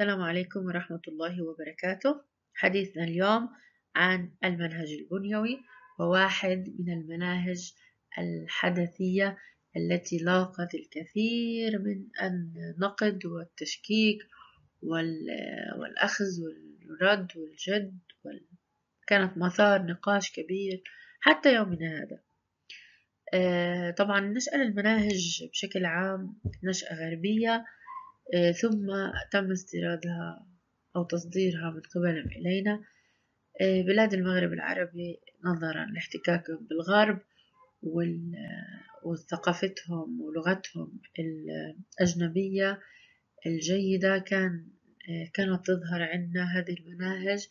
السلام عليكم ورحمة الله وبركاته حديثنا اليوم عن المنهج البنيوي وواحد من المناهج الحدثية التي لاقت الكثير من النقد والتشكيك والأخذ والرد والجد وال... كانت مثار نقاش كبير حتى يومنا هذا آه، طبعا نشأة المناهج بشكل عام نشأة غربية آه، ثم تم استيرادها أو تصديرها من قبل إلينا آه، بلاد المغرب العربي نظرا لاحتكاكهم بالغرب وثقافتهم ولغتهم الأجنبية الجيدة كان كانت تظهر عندنا هذه المناهج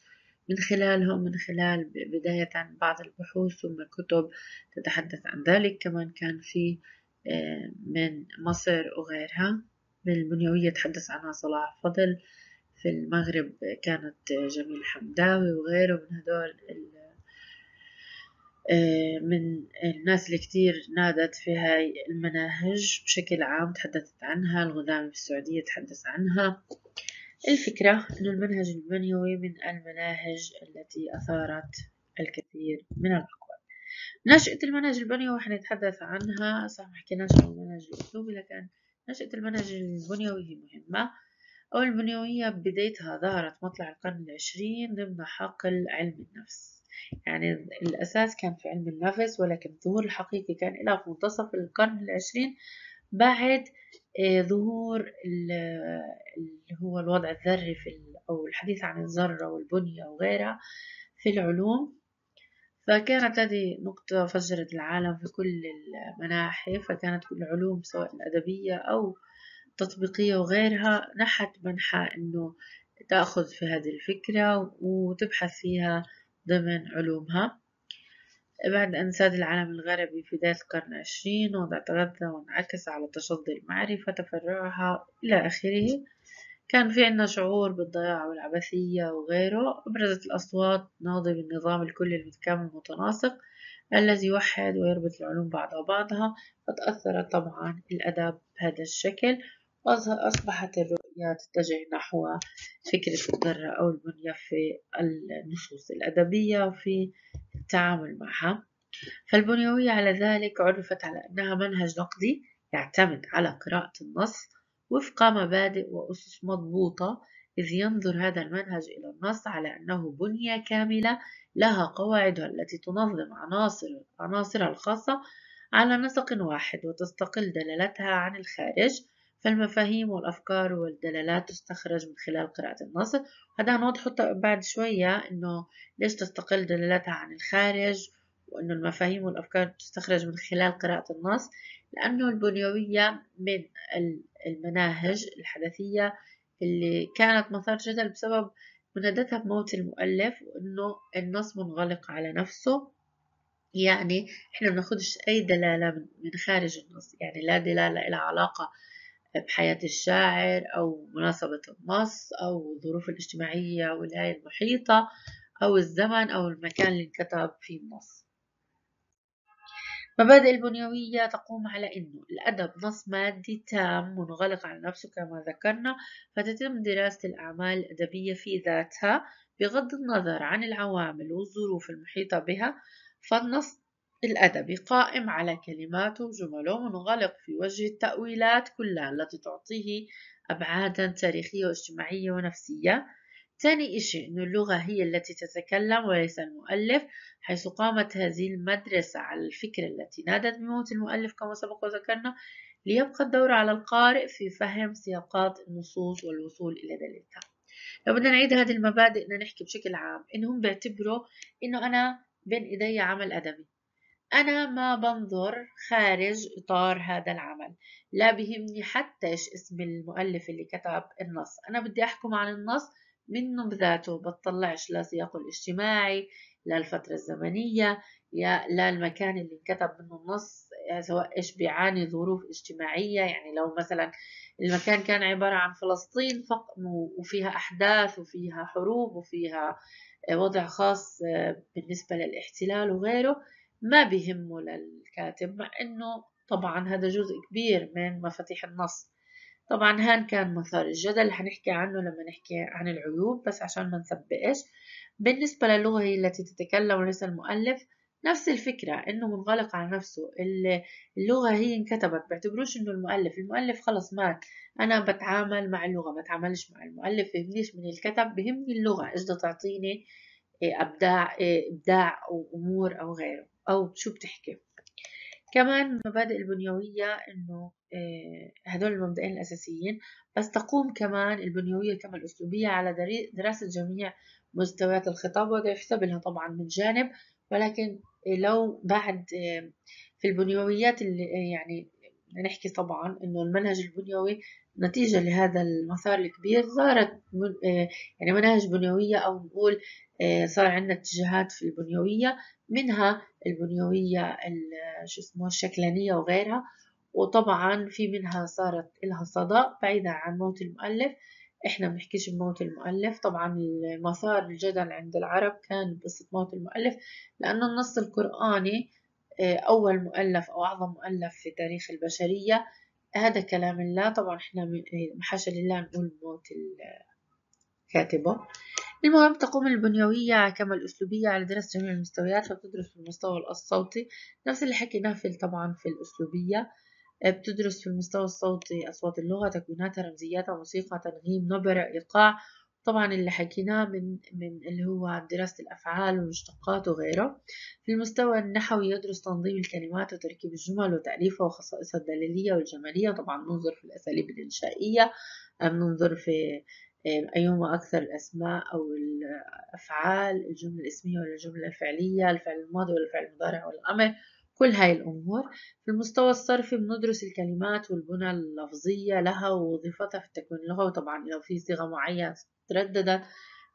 من خلالهم من خلال بداية عن بعض البحوث ثم كتب تتحدث عن ذلك كمان كان في آه، من مصر وغيرها بالبنيوية تحدث عنها صلاح فضل في المغرب كانت جميل حمداوي وغيره من هدول آه، من الناس اللي كتير نادت في هاي المناهج بشكل عام تحدثت عنها في السعودية تحدث عنها الفكرة أن المنهج البنيوي من المناهج التي أثارت الكثير من الأقوال نشأة المنهج البنيوي حنتحدث عنها صح ما حكيناش عن المنهج الأسلوبي لكن نشأة المنهج البنيوي مهمة أو البنيوية بدايتها ظهرت مطلع القرن العشرين ضمن حقل علم النفس يعني الأساس كان في علم النفس ولكن الظهور الحقيقي كان إلى في منتصف القرن العشرين بعد آه، ظهور اللي هو الوضع الذري في أو الحديث عن الذرة والبنية وغيرها في العلوم فكانت هذه نقطة فجرت العالم في كل المناحي فكانت كل العلوم سواء الأدبية أو التطبيقية وغيرها نحت منحى أنه تأخذ في هذه الفكرة وتبحث فيها ضمن علومها بعد أن ساد العالم الغربي في بداية القرن العشرين وضع تغذى وانعكس على تشضي المعرفة تفرعها إلى آخره كان في عنا شعور بالضياع والعبثية وغيره أبرزت الأصوات ناضي بالنظام الكلي المتكامل المتناسق الذي يوحد ويربط العلوم بعضها بعضها فتأثر طبعا الأدب بهذا الشكل وأصبحت الرؤية تتجه نحو فكرة الذرة أو البنية في النصوص الأدبية وفي التعامل معها فالبنيوية على ذلك عرفت على أنها منهج نقدي يعتمد على قراءة النص وفق مبادئ وأسس مضبوطة إذ ينظر هذا المنهج إلى النص على أنه بنية كاملة لها قواعدها التي تنظم عناصر عناصرها الخاصة على نسق واحد وتستقل دلالتها عن الخارج فالمفاهيم والأفكار والدلالات تستخرج من خلال قراءة النص هذا نوضحه بعد شوية إنه ليش تستقل دلالتها عن الخارج وإنه المفاهيم والأفكار تستخرج من خلال قراءة النص لأنه البنيوية من المناهج الحدثية اللي كانت مثار جدل بسبب منادتها بموت المؤلف وأنه النص منغلق على نفسه يعني احنا بناخدش أي دلالة من خارج النص يعني لا دلالة إلى علاقة بحياة الشاعر أو مناسبة النص أو الظروف الاجتماعية والآية المحيطة أو الزمن أو المكان اللي انكتب فيه النص مبادئ البنيوية تقوم على أنه الأدب نص مادي تام منغلق على نفسه كما ذكرنا فتتم دراسة الأعمال الأدبية في ذاتها بغض النظر عن العوامل والظروف المحيطة بها فالنص الأدبي قائم على كلماته وجمله منغلق في وجه التأويلات كلها التي تعطيه أبعادا تاريخية واجتماعية ونفسية ثاني إشي أن اللغة هي التي تتكلم وليس المؤلف حيث قامت هذه المدرسة على الفكرة التي نادت بموت المؤلف كما سبق وذكرنا ليبقى الدور على القارئ في فهم سياقات النصوص والوصول إلى دليلها لو بدنا نعيد هذه المبادئ بدنا نحكي بشكل عام إنهم بيعتبروا إنه أنا بين إيدي عمل أدبي أنا ما بنظر خارج إطار هذا العمل لا بهمني حتى إيش اسم المؤلف اللي كتب النص أنا بدي أحكم عن النص منه بذاته بتطلعش لا سياقه الاجتماعي لا الفترة الزمنية لا المكان اللي انكتب منه النص سواء ايش بيعاني ظروف اجتماعية يعني لو مثلا المكان كان عبارة عن فلسطين فقط وفيها أحداث وفيها حروب وفيها وضع خاص بالنسبة للاحتلال وغيره ما بيهمه للكاتب مع إنه طبعا هذا جزء كبير من مفاتيح النص طبعا هان كان مثار الجدل حنحكي عنه لما نحكي عن العيوب بس عشان ما نسبقش بالنسبة للغة هي التي تتكلم وليس المؤلف نفس الفكرة إنه منغلق على نفسه اللغة هي انكتبت بعتبروش إنه المؤلف المؤلف خلص مات أنا بتعامل مع اللغة بتعاملش مع المؤلف بهمنيش من الكتب بهمني اللغة إيش تعطيني إيه، إبداع إيه، إبداع وأمور أو غيره أو شو بتحكي كمان مبادئ البنيوية إنه آه، هدول المبدئين الأساسيين بس تقوم كمان البنيوية كما الأسلوبية على دراسة جميع مستويات الخطاب وهذا يحسب لها طبعا من جانب ولكن لو بعد آه، في البنيويات اللي آه، يعني نحكي طبعا انه المنهج البنيوي نتيجة لهذا المسار الكبير صارت يعني مناهج بنيوية او نقول آه، صار عندنا اتجاهات في البنيوية منها البنيوية شو اسمه الشكلانية وغيرها وطبعا في منها صارت لها صدى بعيدة عن موت المؤلف احنا بنحكيش بموت المؤلف طبعا مسار الجدل عند العرب كان بقصة موت المؤلف لأنه النص القرآني آه، أول مؤلف أو أعظم مؤلف في تاريخ البشرية هذا كلام الله طبعا احنا إيه، حاشا لله نقول موت الكاتبة المهم تقوم البنيوية كما الأسلوبية على دراسة جميع المستويات فبتدرس في المستوى الصوتي نفس اللي حكيناه في طبعا في الأسلوبية آه، بتدرس في المستوى الصوتي أصوات اللغة تكويناتها رمزياتها موسيقى تنغيم نبر إيقاع طبعا اللي حكيناه من من اللي هو دراسة الأفعال والمشتقات وغيره في المستوى النحوي يدرس تنظيم الكلمات وتركيب الجمل وتأليفها وخصائصها الدلالية والجمالية طبعا ننظر في الأساليب الإنشائية ننظر في أيهما أكثر الأسماء أو الأفعال الجملة الاسمية ولا الجملة الفعلية الفعل الماضي ولا الفعل المضارع ولا الأمر كل هاي الأمور في المستوى الصرفي بندرس الكلمات والبنى اللفظية لها ووظيفتها في التكوين اللغوي طبعا لو في صيغة معينة ترددت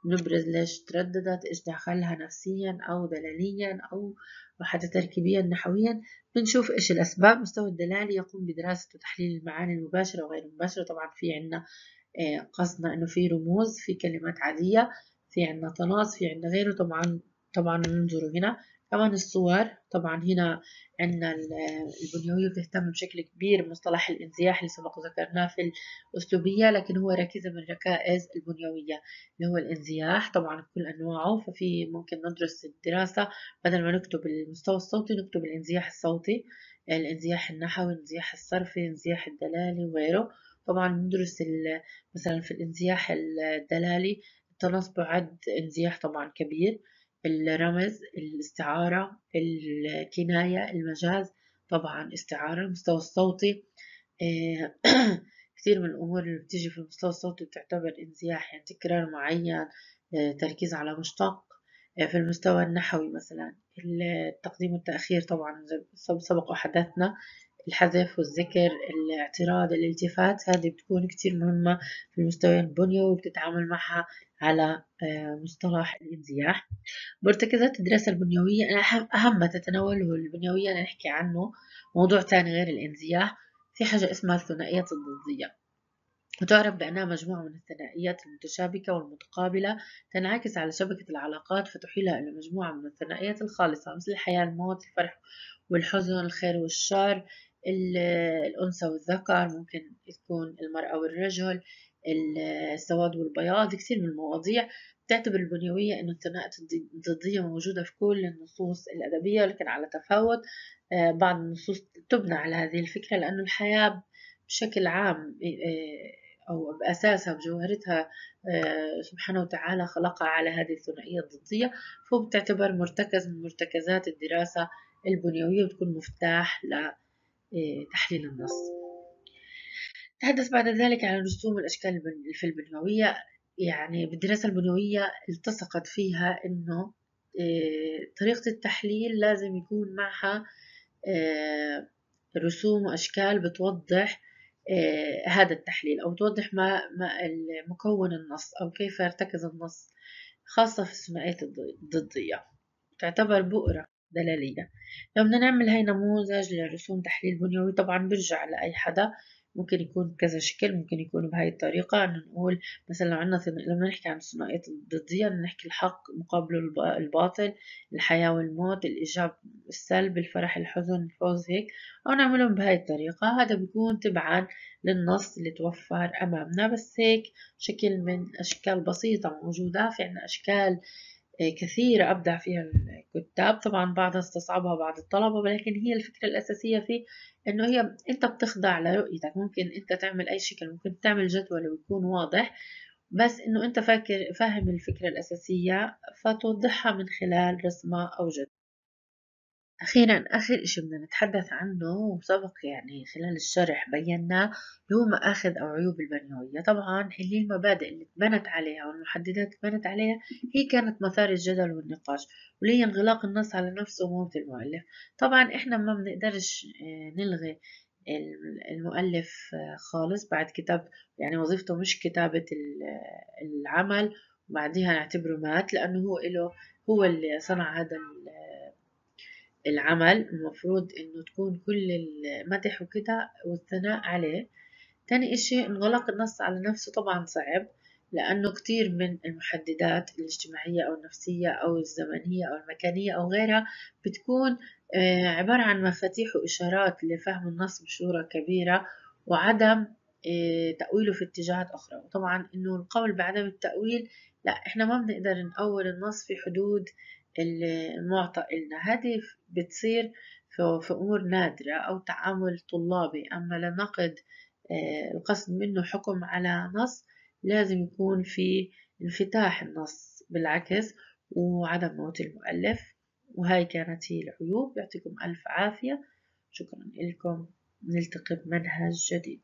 نبرز ليش ترددت إيش دخلها نفسيا أو دلاليا أو وحتى تركيبيا نحويا بنشوف إيش الأسباب مستوى الدلالي يقوم بدراسة وتحليل المعاني المباشرة وغير المباشرة طبعا في عنا آه، قصدنا انه في رموز في كلمات عادية في عندنا طناز في عندنا غيره طبعا طبعا ننظر هنا كمان الصور طبعا هنا عندنا البنيوية بتهتم بشكل كبير بمصطلح الانزياح اللي سبق ذكرناه في الأسلوبية لكن هو ركيزة من ركائز البنيوية اللي هو الانزياح طبعا بكل أنواعه ففي ممكن ندرس الدراسة بدل ما نكتب المستوى الصوتي نكتب الانزياح الصوتي الانزياح النحوي الانزياح الصرفي الانزياح الدلالي وغيره طبعا ندرس مثلا في الانزياح الدلالي التنصب عد انزياح طبعا كبير الرمز الاستعارة الكناية المجاز طبعا استعارة المستوى الصوتي آه، كثير من الأمور اللي بتيجي في المستوى الصوتي بتعتبر انزياح يعني تكرار معين آه، تركيز على مشتق آه، في المستوى النحوي مثلا التقديم والتأخير طبعا سبق وحدثنا الحذف والذكر الاعتراض الالتفات هذه بتكون كتير مهمة في المستوى البنية وبتتعامل معها على آه، مصطلح الانزياح مرتكزات الدراسة البنيوية أنا أهم ما تتناوله البنيوية نحكي عنه موضوع ثاني غير الانزياح في حاجة اسمها الثنائيات الضدية وتعرف بأنها مجموعة من الثنائيات المتشابكة والمتقابلة تنعكس على شبكة العلاقات فتحيلها إلى مجموعة من الثنائيات الخالصة مثل الحياة الموت الفرح والحزن الخير والشر الأنثى والذكر ممكن تكون المرأة والرجل السواد والبياض كثير من المواضيع بتعتبر البنيوية أن الخناقة الضدية موجودة في كل النصوص الأدبية لكن على تفاوت آه، بعض النصوص تبنى على هذه الفكرة لأن الحياة بشكل عام آه، أو بأساسها بجوهرتها آه، سبحانه وتعالى خلقها على هذه الثنائية الضدية فهو بتعتبر مرتكز من مرتكزات الدراسة البنيوية وتكون مفتاح ل إيه، تحليل النص تحدث بعد ذلك عن رسوم الأشكال في البنيوية يعني بالدراسة البنيوية التصقت فيها أنه إيه، طريقة التحليل لازم يكون معها إيه، رسوم وأشكال بتوضح هذا التحليل أو توضح ما مكون النص أو كيف يرتكز النص خاصة في الثنائيات الضدية تعتبر بؤرة دلالية لو بدنا نعمل هاي نموذج لرسوم تحليل بنيوي طبعا برجع لأي حدا ممكن يكون بكذا شكل ممكن يكون بهاي الطريقة إنه نقول مثلا لو عندنا لما نحكي عن الثنائية الضدية نحكي الحق مقابله الباطل الحياة والموت الإيجاب السلب الفرح الحزن الفوز هيك أو نعملهم بهاي الطريقة هذا بيكون تبعا للنص اللي توفر أمامنا بس هيك شكل من أشكال بسيطة موجودة في عنا أشكال آه، كثيرة أبدع فيها الكتاب طبعا بعضها استصعبها بعض الطلبة ولكن هي الفكرة الأساسية فيه إنه هي أنت بتخضع لرؤيتك ممكن أنت تعمل أي شكل ممكن تعمل جدول ويكون واضح بس إنه أنت فاكر فاهم الفكرة الأساسية فتوضحها من خلال رسمة أو جدول أخيرا آخر إشي بدنا نتحدث عنه وسبق يعني خلال الشرح بينا هو مآخذ أو عيوب البنيوية طبعا اللي المبادئ اللي تبنت عليها والمحددات اللي تبنت عليها هي كانت مثار الجدل والنقاش هي انغلاق النص على نفسه وموت المؤلف طبعا إحنا ما بنقدرش آه، نلغي المؤلف آه، خالص بعد كتاب يعني وظيفته مش كتابة آه، العمل وبعديها نعتبره مات لأنه هو إله هو اللي صنع هذا العمل المفروض انه تكون كل المدح وكده والثناء عليه تاني اشي انغلاق النص على نفسه طبعا صعب لأنه كتير من المحددات الاجتماعية أو النفسية أو الزمنية أو المكانية أو غيرها بتكون آه، عبارة عن مفاتيح وإشارات لفهم النص بصورة كبيرة وعدم آه، تأويله في اتجاهات أخرى وطبعا إنه القول بعدم التأويل لا إحنا ما بنقدر نأول النص في حدود المعطى إلنا هذه بتصير في أمور نادرة أو تعامل طلابي أما لنقد آه، القصد منه حكم على نص لازم يكون في انفتاح النص بالعكس وعدم موت المؤلف وهاي كانت هي العيوب يعطيكم ألف عافية شكرا لكم نلتقي بمنهج جديد